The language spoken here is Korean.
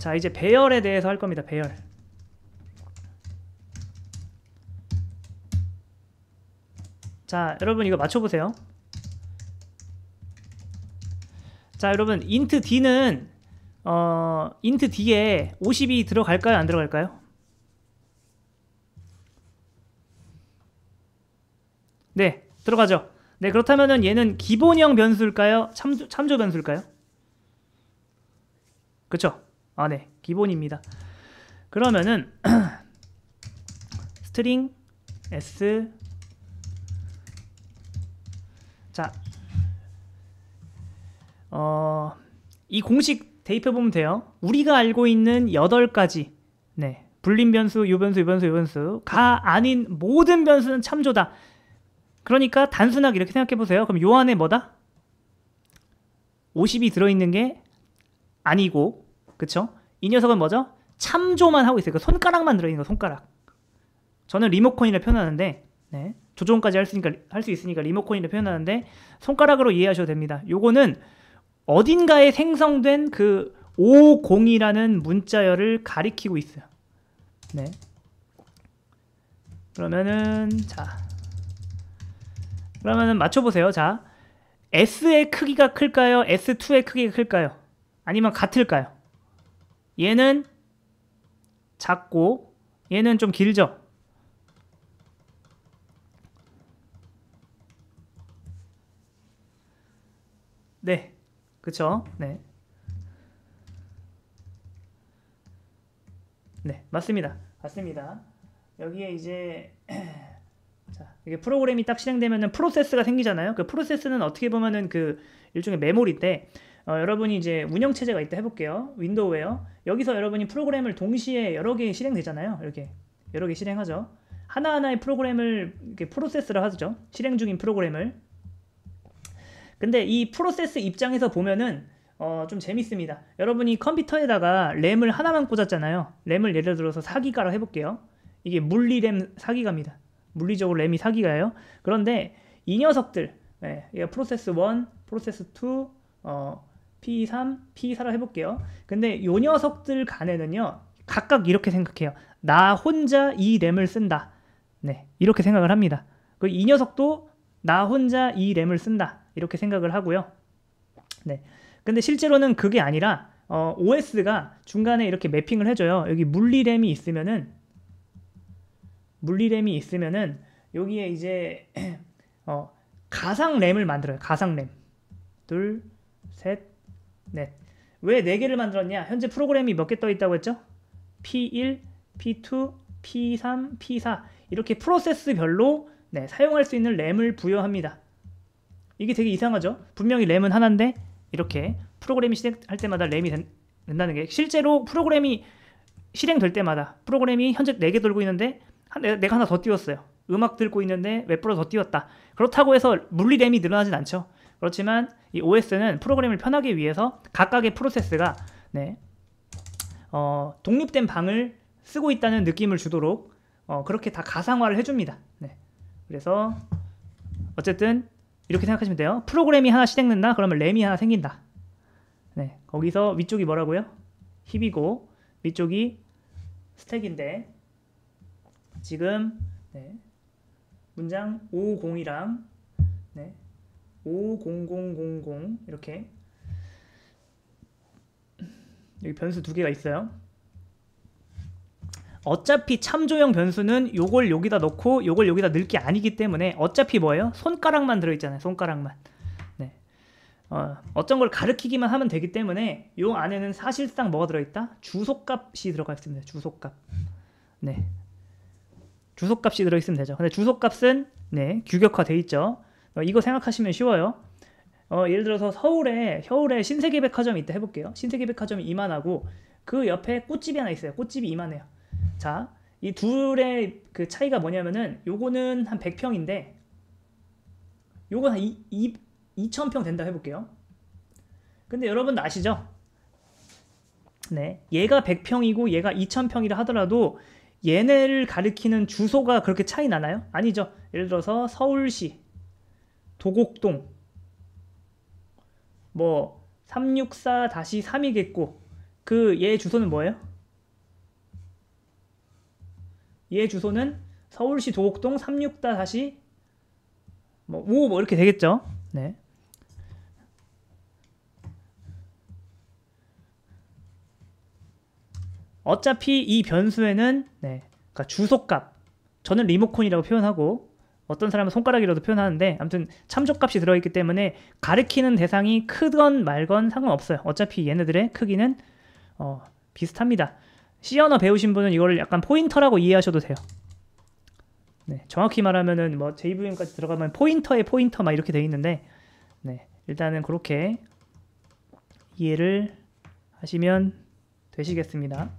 자 이제 배열에 대해서 할 겁니다 배열 자 여러분 이거 맞춰보세요 자 여러분 인트 d는 어 인트 d에 52 들어갈까요 안 들어갈까요 네 들어가죠 네 그렇다면은 얘는 기본형 변수일까요 참조, 참조 변수일까요 그쵸 아, 네. 기본입니다. 그러면은 스트링 s 자, 어, 이 공식 대입해보면 돼요. 우리가 알고 있는 8가지, 네. 불림 변수, 요 변수, 요 변수, 요 변수가 아닌 모든 변수는 참조다. 그러니까 단순하게 이렇게 생각해보세요. 그럼 요 안에 뭐다? 50이 들어있는 게 아니고 그쵸? 이 녀석은 뭐죠? 참조만 하고 있어요. 그 손가락만 들어있는 거, 손가락. 저는 리모컨이라 표현하는데, 네. 조종까지 할 수 있으니까, 할 수 있으니까 리모컨이라 표현하는데, 손가락으로 이해하셔도 됩니다. 요거는 어딘가에 생성된 그 50이라는 문자열을 가리키고 있어요. 네. 그러면은, 자. 그러면은 맞춰보세요. 자. S의 크기가 클까요? S2의 크기가 클까요? 아니면 같을까요? 얘는 작고 얘는 좀 길죠? 네. 그쵸? 네. 네, 맞습니다. 맞습니다. 여기에 이제 자, 이게 프로그램이 딱 실행되면은 프로세스가 생기잖아요. 그 프로세스는 어떻게 보면은 그 일종의 메모리인데 어, 여러분이 이제 운영 체제가 있다 해볼게요. 윈도우에요. 여기서 여러분이 프로그램을 동시에 여러 개 실행되잖아요. 이렇게 여러 개 실행하죠. 하나하나의 프로그램을 이렇게 프로세스를 하죠. 실행 중인 프로그램을. 근데 이 프로세스 입장에서 보면은 어, 좀 재밌습니다. 여러분이 컴퓨터에다가 램을 하나만 꽂았잖아요. 램을 예를 들어서 4기가로 해볼게요. 이게 물리램 4기가입니다. 물리적으로 램이 4기가예요. 그런데 이 녀석들, 예, 프로세스 1, 프로세스 2, 어, P3, P4로 해볼게요. 근데 요 녀석들 간에는요. 각각 이렇게 생각해요. 나 혼자 이 램을 쓴다. 네, 이렇게 생각을 합니다. 그이 녀석도 나 혼자 이 램을 쓴다. 이렇게 생각을 하고요. 네, 근데 실제로는 그게 아니라 어, OS가 중간에 이렇게 매핑을 해줘요. 여기 물리램이 있으면은 물리램이 있으면은 여기에 이제 어, 가상램을 만들어요. 가상램 둘, 셋, 네. 왜 4개를 만들었냐? 현재 프로그램이 몇 개 떠 있다고 했죠? P1, P2, P3, P4 이렇게 프로세스별로 네, 사용할 수 있는 램을 부여합니다. 이게 되게 이상하죠? 분명히 램은 하나인데 이렇게 프로그램이 실행할 때마다 램이 된, 다는게 실제로 프로그램이 실행될 때마다 프로그램이 현재 4개 돌고 있는데 한, 내가 하나 더 띄웠어요. 음악 들고 있는데 웹브로 더 띄웠다. 그렇다고 해서 물리 램이 늘어나진 않죠. 그렇지만 이 OS는 프로그램을 편하게 위해서 각각의 프로세스가 네, 어, 독립된 방을 쓰고 있다는 느낌을 주도록 어, 그렇게 다 가상화를 해줍니다. 네. 그래서 어쨌든 이렇게 생각하시면 돼요. 프로그램이 하나 실행된다? 그러면 램이 하나 생긴다. 네. 거기서 위쪽이 뭐라고요? 힙이고 위쪽이 스택인데 지금 네, 문장 5 0이랑 네, 50000 이렇게 여기 변수 두 개가 있어요. 어차피 참조형 변수는 요걸 여기다 넣고 요걸 여기다 넣을 게 아니기 때문에 어차피 뭐예요? 손가락만 들어있잖아요. 손가락만. 네. 어, 어떤 걸 가리키기만 하면 되기 때문에 요 안에는 사실상 뭐가 들어있다? 주소값이 들어가 있습니다. 주소값. 네. 주소값이 들어있으면 되죠. 근데 주소값은 네 규격화돼 있죠. 어, 이거 생각하시면 쉬워요. 어, 예를 들어서 서울에 서울에 신세계 백화점이 있다 해볼게요. 신세계 백화점이 이만하고 그 옆에 꽃집이 하나 있어요. 꽃집이 이만해요. 자, 이 둘의 그 차이가 뭐냐면은 요거는 한 100평인데 요거한 2, 2, 2000평 된다 해볼게요. 근데 여러분 아시죠? 네, 얘가 100평이고 얘가 2000평이라 하더라도 얘네를 가리키는 주소가 그렇게 차이 나나요? 아니죠. 예를 들어서 서울시 도곡동 뭐 364-3이겠고 그 얘 주소는 뭐예요? 얘 주소는 서울시 도곡동 364-5뭐 뭐 이렇게 되겠죠. 네. 어차피 이 변수에는 네, 그러니까 주소값 저는 리모컨이라고 표현하고 어떤 사람은 손가락이라도 표현하는데 아무튼 참조값이 들어있기 때문에 가리키는 대상이 크건 말건 상관없어요. 어차피 얘네들의 크기는 어, 비슷합니다. C 언어 배우신 분은 이걸 약간 포인터라고 이해하셔도 돼요. 네, 정확히 말하면은 뭐 JVM까지 들어가면 포인터에 포인터 막 이렇게 돼 있는데 네, 일단은 그렇게 이해를 하시면 되시겠습니다.